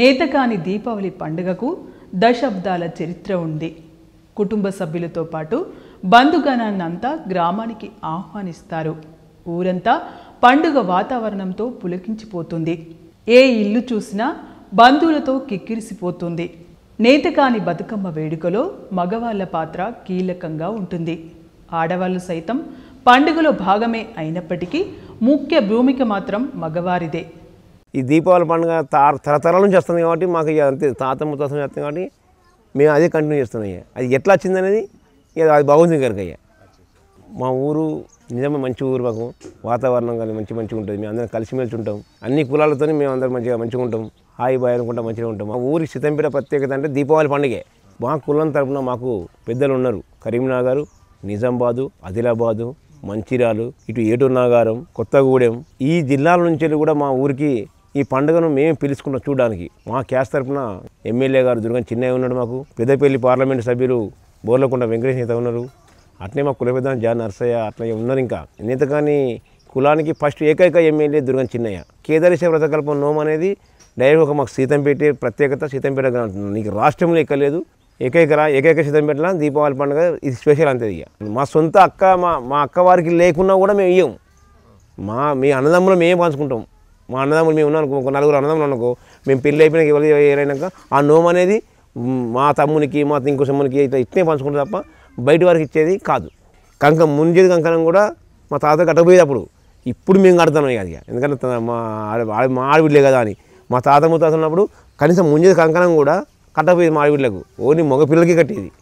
నేతకాని దీపావళి పండుగకు దశాబ్దాల చరిత్ర ఉంది కుటుంబ సభ్యులతో పాటు బంధుగణాన్నంతా గ్రామానికి ఆహ్వానిస్తారు ఊరంతా పండుగ వాతావరణంతో పులకించిపోతుంది ఏ ఇల్లు చూసినా బంధువులతో కిక్కిరిసిపోతుంది నేతకాని బతుకమ్మ వేడుకలో మగవాళ్ల పాత్ర కీలకంగా ఉంటుంది ఆడవాళ్లు సైతం పండుగలో భాగమే అయినప్పటికీ ముఖ్య భూమిక మాత్రం మగవారిదే ఈ దీపావళి పండుగ తార తరతరాల నుంచి వస్తుంది కాబట్టి మాకు అంతే తాత ముత్తాతం చేస్తుంది కాబట్టి మేము అదే కంటిన్యూ చేస్తున్నాం అది ఎట్లా వచ్చింది అనేది అది బాగుంది కనుక మా ఊరు నిజమే మంచి ఊరు మాకు వాతావరణం కానీ మంచి మంచిగా ఉంటుంది మేము అందరం కలిసిమెలిసి ఉంటాం అన్ని కులాలతో మేము అందరం మంచిగా మంచిగా ఉంటాం హాయి బాయ్ అనుకుంటా మంచిగా ఉంటాం మా ఊరి సితంపేట ప్రత్యేకత అంటే దీపావళి పండుగే మా కులం తరపున మాకు పెద్దలు ఉన్నారు కరీంనగర్ నిజామాబాదు ఆదిలాబాదు మంచిర్యాలు ఇటు ఏటూరు నాగారం కొత్తగూడెం ఈ జిల్లాల నుంచి కూడా మా ఊరికి ఈ పండుగను మేము పిలుచుకున్నాం చూడడానికి మా క్యాస్ తరఫున ఎమ్మెల్యే గారు దుర్గం చిన్నయ్య ఉన్నాడు మాకు పెద్దపల్లి పార్లమెంటు సభ్యులు బోర్లకొండ వెంకటేష్ నేత ఉన్నారు అట్నే మా కులపెద్దాం జా నర్సయ్య అట్లా ఉన్నారు ఇంకా నేత కానీ కులానికి ఫస్ట్ ఏకైక ఎమ్మెల్యే దుర్గం చిన్నయ్య కేదారేశ్వర వ్రతకల్పం నోమ్ అనేది డైరెక్ట్ ఒక మాకు సీతంపేట ప్రత్యేకత సీతంపేట గ్రామం నీకు రాష్ట్రంలో ఎక్కలేదు ఏకైక ఏకైక సీతంపేటలో దీపావళి పండుగ ఇది స్పెషల్ అంతే ఇక మా సొంత అక్క మా మా అక్క వారికి లేకున్నా కూడా మేము ఇయ్యం మా మీ అన్నదమ్ములు మేము పంచుకుంటాం మా అన్నదమ్ములు మేము ఉన్నాం అనుకో నలుగురు అన్నదమ్ములు అనుకో మేము పెళ్ళి అయిపోయినాక ఎవరు ఏరైనాక ఆ నోము అనేది మా తమ్మునికి మా ఇంకో సమ్మునికి ఇట్లా ఇట్నే పంచుకుంటాం తప్ప బయట వారికి ఇచ్చేది కాదు కంక ముంజేది కంకణం కూడా మా తాత కట్టకపోయేటప్పుడు ఇప్పుడు మేము కడతాం అది ఎందుకంటే మా మా ఆడబిడ్డలే కదా అని మా తాత ముత్తాత ఉన్నప్పుడు కనీసం ముంజేది కంకణం కూడా కట్టకపోయేది మా ఆడబిడ్డలకు ఓన్లీ మగపిల్లలకి కట్టేది